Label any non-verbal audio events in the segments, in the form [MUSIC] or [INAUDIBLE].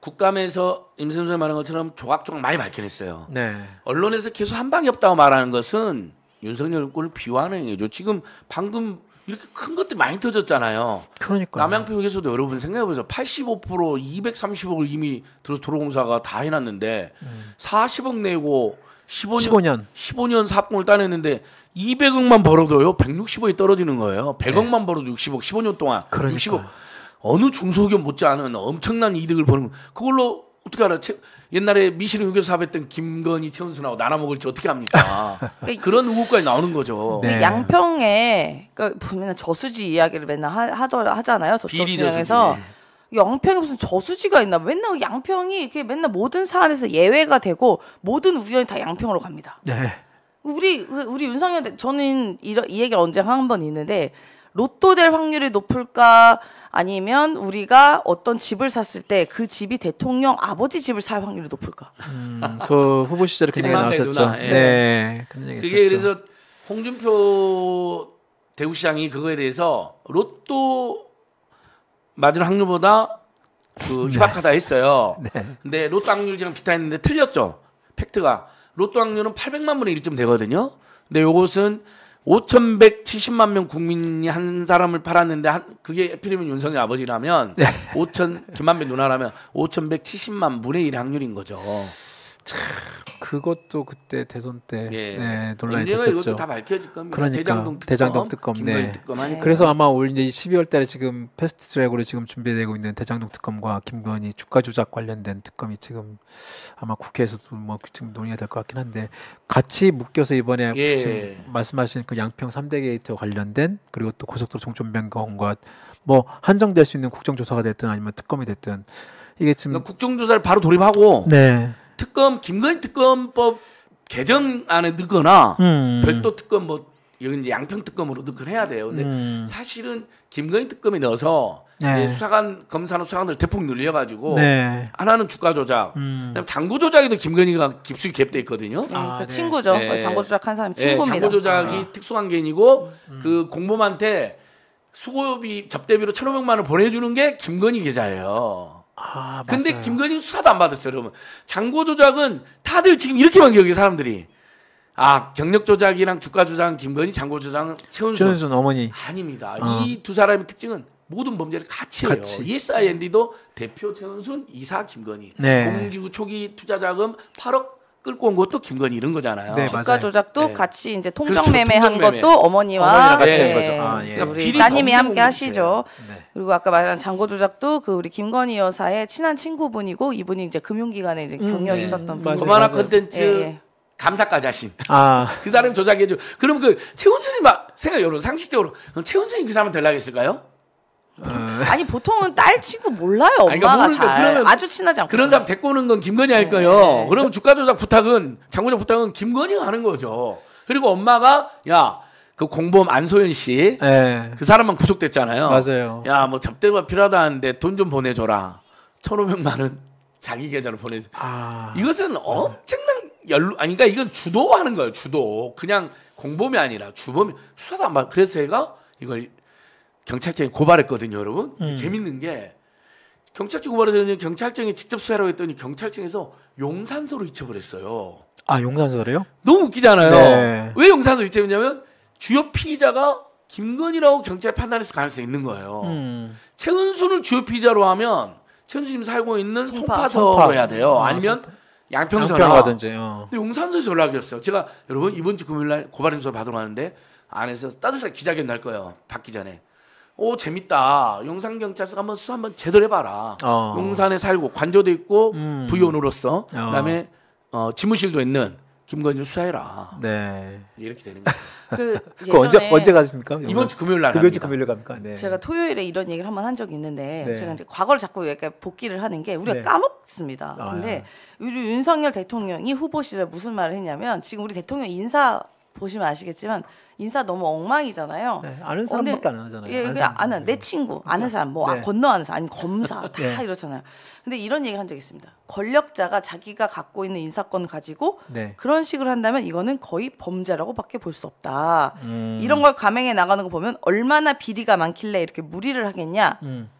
국감에서 임선수이 말한 것처럼 조각조각 많이 밝혀냈어요. 네. 언론에서 계속 한 방이 없다고 말하는 것은 윤석열 정을 비호하는 얘기죠. 지금 방금 이렇게 큰것들 많이 터졌잖아요. 그러니까 남양평에서도 여러분 생각해보세요. 85% 230억을 이미 도로공사가 다 해놨는데 음. 40억 내고 15년, 15년 15년 사업공을 따냈는데 200억만 벌어도요 160억이 떨어지는 거예요. 100억만 네. 벌어도 60억 15년 동안 그러니까. 60억 어느 중소기업 못지않은 엄청난 이득을 보는 그걸로 어떻게 알아? 옛날에 미신 의교 사업했던 김건희 최은순하고 나눠 먹을지 어떻게 합니까? [LAUGHS] 그러니까 그런 의혹까지 나오는 거죠. 네. 양평에 그러니까 보면 저수지 이야기를 맨날 하, 더 하잖아요. 저수 지역에서 양평에 무슨 저수지가 있나? 맨날 양평이 그 맨날 모든 사안에서 예외가 되고 모든 우연이 다 양평으로 갑니다. 네. 우리 우리 윤상현 저는 이런 이 얘기를 언제 한 번 있는데 로또 될 확률이 높을까? 아니면 우리가 어떤 집을 샀을 때 그 집이 대통령 아버지 집을 살 확률이 높을까? 음, 그 후보 시절에 굉장히 나왔었죠. 예. 네. 그게 그래서 홍준표 대구시장이 그거에 대해서 로또 맞은 확률보다 그 네. 희박하다 했어요. [LAUGHS] 네. 근데 로또 확률이랑 비슷했는데 틀렸죠. 팩트가 로또 확률은 800만 분의 1쯤 되거든요. 근데 요것은 5,170만 명 국민이 한 사람을 팔았는데 한, 그게 에필이면 윤석열 아버지라면 5천 0 0 김만배 누나라면 5,170만 분의 1 확률인 거죠. 참 그것도 그때 대선 때 예. 네, 논란이 됐었죠. 이것도 다 밝혀질 겁니다. 그러니까 대장동 특검, 대장동 특검 네. 특검 그래서 아마 올 이제 12월달에 지금 패스트트랙으로 지금 준비되고 있는 대장동 특검과 김건희 주가 조작 관련된 특검이 지금 아마 국회에서도 뭐 지금 논의가 될 것 같긴 한데 같이 묶여서 이번에 예. 말씀하신 그 양평 3대 게이트 관련된 그리고 또 고속도로 종점 변경과 뭐 한정될 수 있는 국정조사가 됐든 아니면 특검이 됐든 이게 지금 그러니까 국정조사를 바로 돌입하고 네. 특검 김건희 특검법 개정안에 넣거나 음. 별도 특검 뭐 여기 이제 양평 특검으로 넣건 해야 돼요. 근데 음. 사실은 김건희 특검에 넣어서 네. 수사관 검사나 수사관들 대폭 늘려가지고 네. 하나는 주가 조작, 음. 장고 조작에도 김건희가 깊숙이 갭돼 있거든요. 음, 그러니까 아, 그 네. 친구죠. 네. 장고 조작한 사람 네, 친구입니다. 장고 조작이 아. 특수한 개인이고 음. 그 공범한테 수고비 접대비로 천오백만을 보내주는 게 김건희 계좌예요. 아, 근데 김건희 수사도 안 받았어요, 여러분. 장고 조작은 다들 지금 이렇게만 기억해 사람들이. 아 경력 조작이랑 주가 조작 김건희, 장고 조작 최은순. 최은순 어머니. 아닙니다. 어. 이두 사람의 특징은 모든 범죄를 같이 해요. 같이. ESIND도 대표 최은순, 이사 김건희. 네. 공기구 초기 투자 자금 8억 끌고 온 것도 김건희 이런 거잖아요. 네, 주가 조작도 네. 같이 이제 통정 그렇죠, 매매한 것도 어머니와 같이 네. 거죠. 아, 예. 그러니까 우리 그러니까 따님이 함께 하시죠. 네. 그리고 아까 말한 장고 조작도 그 우리 김건희 여사의 친한 친구분이고 이분이 이제 금융기관에 이제 음, 네. 경력이 음, 있었던 분. 거만화 컨텐츠 예, 예. 감사까지 하신. 아. [LAUGHS] 그 사람 조작해줘. 그럼 그 최은순이 막 생각 여러분 상식적으로 그럼 최은순이 그 사람 될라겠을까요? 어. 아니 보통은 딸 친구 몰라요 엄마가 아니, 그러니까 잘 그러면 아주 친하지 않고 그런 사람 데리고 오는 건 김건희 할 네. 거예요. 네. 그러면 주가 조작 부탁은 장군장 부탁은 김건희가 하는 거죠. 그리고 엄마가 야 그 공범 안소연 씨그 네. 사람만 구속됐잖아요. 맞아요. 야뭐잡대가 필요하다는데 돈 좀 보내줘라. 1,500만 원 자기 계좌로 보내줘. 아... 이것은 엄청난 연루 아니 그니까 이건 주도하는 거예요. 주도 그냥 공범이 아니라 주범이 수사도 안 받. 고 그래서 제가 이걸 경찰청에 고발했거든요, 여러분. 음. 재밌는 게 경찰청 고발해서 경찰청에 직접 수사라고 하 했더니 경찰청에서 용산서로 잊혀버렸어요 아, 용산서래요? 너무 웃기잖아요. 네. 왜 용산서 혀버했냐면 주요 피의자가 김건희라고 경찰 판단했을 가능성이 있는 거예요. 음. 최은순을 주요 피의자로 하면 최은순 지금 살고 있는 송파서로 송파. 해야 돼요. 아, 아니면 송파. 양평서나 양평하든 어. 근데 용산서에서 연락이 왔어요. 제가 여러분 이번 주 금요일 날 고발인수를 받으러 가는데 안에서 따뜻하게 기자견날 거예요. 받기 전에. 오 재밌다. 용산 경찰서 한번 수 한번 제대로 해봐라. 어. 용산에 살고 관저도 있고 음. 부원으로서 어. 그다음에 어, 지무실도 있는 김건희 수사해라. 네. 이렇게 되는 거예요. [LAUGHS] 그 [LAUGHS] 언제 언제 가십니까? 이번 주 금요일 날. 금요일 금요일 갑니까? 네. 제가 토요일에 이런 얘기를 한번 한 적이 있는데 네. 제가 이제 과거를 자꾸 약간 복기를 하는 게 우리가 네. 까먹습니다. 아, 근데 우리 윤석열 대통령이 후보 시절 무슨 말을 했냐면 지금 우리 대통령 인사 보시면 아시겠지만 인사 너무 엉망이잖아요. 네, 아는 사람밖에 안 하잖아요. 예, 그냥 그러니까 아는 내 친구, 아는 사람, 뭐 아, 네. 건너 아는 사람, 아니면 검사 [LAUGHS] 네. 다 네. 이렇잖아요. 근데 이런 얘기를 한 적이 있습니다. 권력자가 자기가 갖고 있는 인사권 가지고 네. 그런 식으로 한다면 이거는 거의 범죄라고밖에 볼 수 없다. 음. 이런 걸 감행해 나가는 거 보면 얼마나 비리가 많길래 이렇게 무리를 하겠냐라고 음.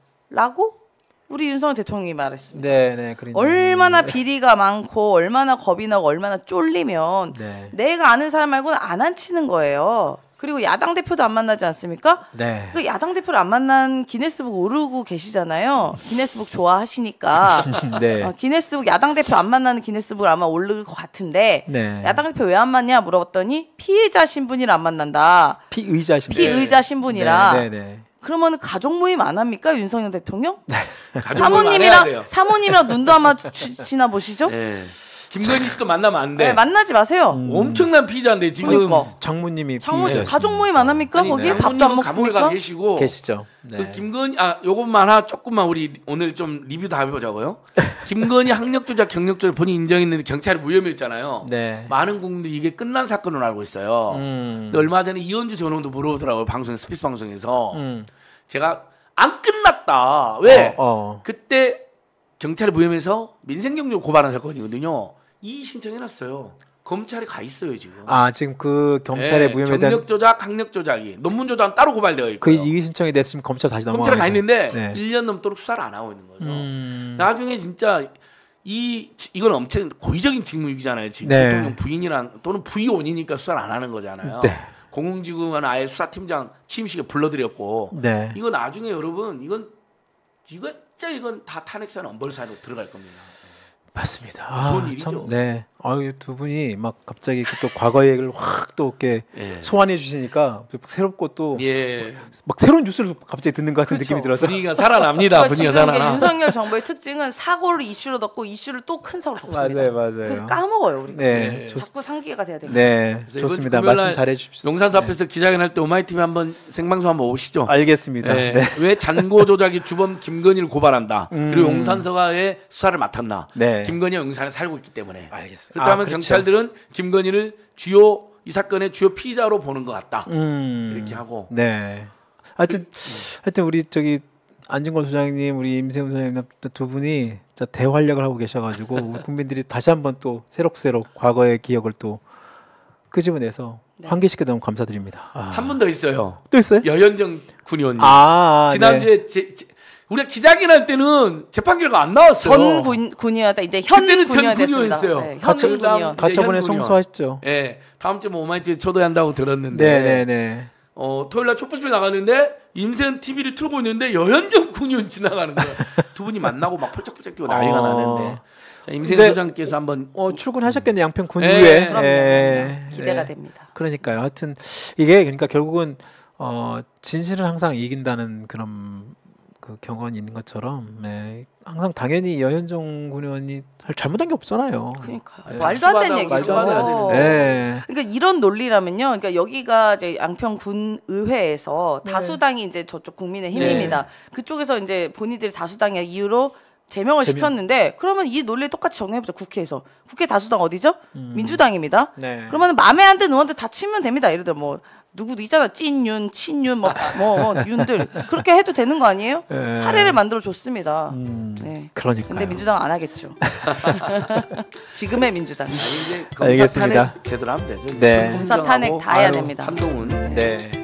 우리 윤석열 대통령이 말했습니다. 네, 네, 그러니 얼마나 네. 비리가 많고 얼마나 겁이 나고 얼마나 쫄리면 네. 내가 아는 사람 말고는 안안치는 거예요. 그리고 야당 대표도 안 만나지 않습니까? 네. 그 야당 대표를 안 만난 기네스북 오르고 계시잖아요. 기네스북 좋아하시니까. [LAUGHS] 네. 어, 기네스북 야당 대표 안 만나는 기네스북을 아마 오를 것 같은데 네. 야당 대표 왜 안 만냐 물어봤더니 피해자 신분이라 안 만난다. 피의자 신분. 피의자 신분이라. 네, 네, 네. 그러면 가족 모임 안 합니까 윤석열 대통령? 네. 사모님이랑 사모님이랑 눈도 아마 지나 보시죠? 네. 김건희 씨도 만나면 안 돼. 네, 만나지 마세요. 음. 엄청난 피자인데 지금 그러니까. 장모님이 장모 피 가족 모임 안 합니까? 아니, 거기 네. 밥도 안 먹습니까? 감옥에 계시고 계시죠. 그 네. 그 김건희 아 요것만 하 조금만 우리 오늘 좀 리뷰 다 해보자고요. [LAUGHS] 김건희 학력 조작 경력 조작 본인 인정했는데 경찰이 무혐의했잖아요 네. 많은 국민들이 이게 끝난 사건으로 알고 있어요. 음. 얼마 전에 이현주 전원도 물어보더라고요 방송 스피스 방송에서 음. 제가 안 끝났다 왜 어, 어. 그때 경찰 무혐의해서 민생경력 고발한 사건이거든요. 이의 신청해놨어요. 검찰에 가 있어요 지금. 아 지금 그 경찰의 네, 무혐의 경력 조작, 학력 조작이 논문 조작은 따로 고발되어 있고 그 이의 신청이 됐으면 검찰 다시 넘어 검찰에 가 있는데 네. 1년 넘도록 수사를 안 하고 있는 거죠. 음... 나중에 진짜 이 이건 엄청 고의적인 직무유기잖아요. 지금 네. 대통령 부인이랑 또는 부의원이니까 수사를 안 하는 거잖아요. 네. 공공지구만 아예 수사팀장 취임식에 불러들였고 네. 이거 나중에 여러분 이건 이건 진짜 이건 다 탄핵사는 엄벌사로 들어갈 겁니다. 맞습니다. 아, 참, 네. 아유 두 분이 막 갑자기 또 과거 얘기를 확 또 이렇게 예. 소환해 주시니까 새롭고 또막 예. 새로운 뉴스를 갑자기 듣는 것 같은 그렇 느낌이 들어서 분위기가 살아납니다. 분위기가 살아나. 윤석열 정부의 특징은 사고를 이슈로 덮고 이슈를 또 큰 사고로 덮습니다. 맞아요, 맞아요. 그래서 까먹어요 우리가. 네. 네. 자꾸 상기가 돼야 됩니다. 네, 좋습니다. 말씀 잘해 주십시오. 농산사 네. 앞에서 네. 기자회견할 때 오마이 팀에 한번 생방송 한번 오시죠. 알겠습니다. 네. 네. 왜 잔고 조작이 주범 김건희를 고발한다. 음. 그리고 용산서가의 수사를 맡았나. 네. 네. 김건희와 용산에 살고 있기 때문에. 알겠습니다. 그렇다면 아, 그렇죠. 경찰들은 김건희를 주요 이 사건의 주요 피의자로 보는 것 같다. 음. 이렇게 하고. 네. 하여튼 그, 하여튼 우리 저기 안진걸 소장님, 우리 임세훈 소장님 두 분이 진짜 대활약을 하고 계셔가지고 [LAUGHS] 우리 국민들이 다시 한번 또 새록새록 과거의 기억을 또 끄집어내서 네. 환기시켜 너무 감사드립니다. 아. 한분 더 있어요. 또 있어요? 여현정 군의원님. 아, 아 지난주에 네. 제, 제, 우리가 기자회견 할 때는 재판 결과 안 나왔어요. 전 군, 군이었다. 이제 현 그때는 전 군이었어요. 네, 가처, 그 군 가처분에 송소했죠. 예. 네, 다음 주에 뭐 5만 원 초대한다고 들었는데. 네네네. 네, 네. 어, 토요일 날 촛불집에 나가는데 임센 TV를 틀고 있는데 여현정 군의원 지나가는 거예요. [LAUGHS] 두 분이 만나고 막 펄쩍펄쩍 뛰고 어. 난리가 어... 나는데. 자, 임생 소장께서 한번 어, 출근하셨겠네 양평 네, 군의회. 예, 기대가 됩니다. 그러니까요. 하여튼 이게 그러니까 결국은 어, 진실은 항상 이긴다는 그런 그 경험이 있는 것처럼 네. 항상 당연히 여현종 군의원이 잘못한 게 없잖아요. 그러니까 네. 말도 안 되는 얘기죠. 말도 안되는 네. 그러니까 이런 논리라면요. 그러니까 여기가 이제 양평 군 의회에서 네. 다수당이 이제 저쪽 국민의힘입니다. 네. 그쪽에서 이제 본인들이 다수당의 이유로 제명을 제명. 시켰는데 그러면 이 논리 똑같이 정용해보자 국회에서 국회 다수당 어디죠? 음. 민주당입니다. 네. 그러면 마음에 안든는 의원들 다 치면 됩니다. 예를 들어 뭐 누구도 있잖아 찐윤, 친윤, 뭐, 뭐, 뭐 윤들 그렇게 해도 되는 거 아니에요? 네. 사례를 만들어 줬습니다. 음, 네. 그러니까. 근데 민주당 안 하겠죠. [LAUGHS] 지금의 민주당. 아니, 이제 검사 알겠습니다. 탄핵 제대로 하면 되죠. 네. 검사 탄핵 다 해야 됩니다. 한동훈. 네. 네.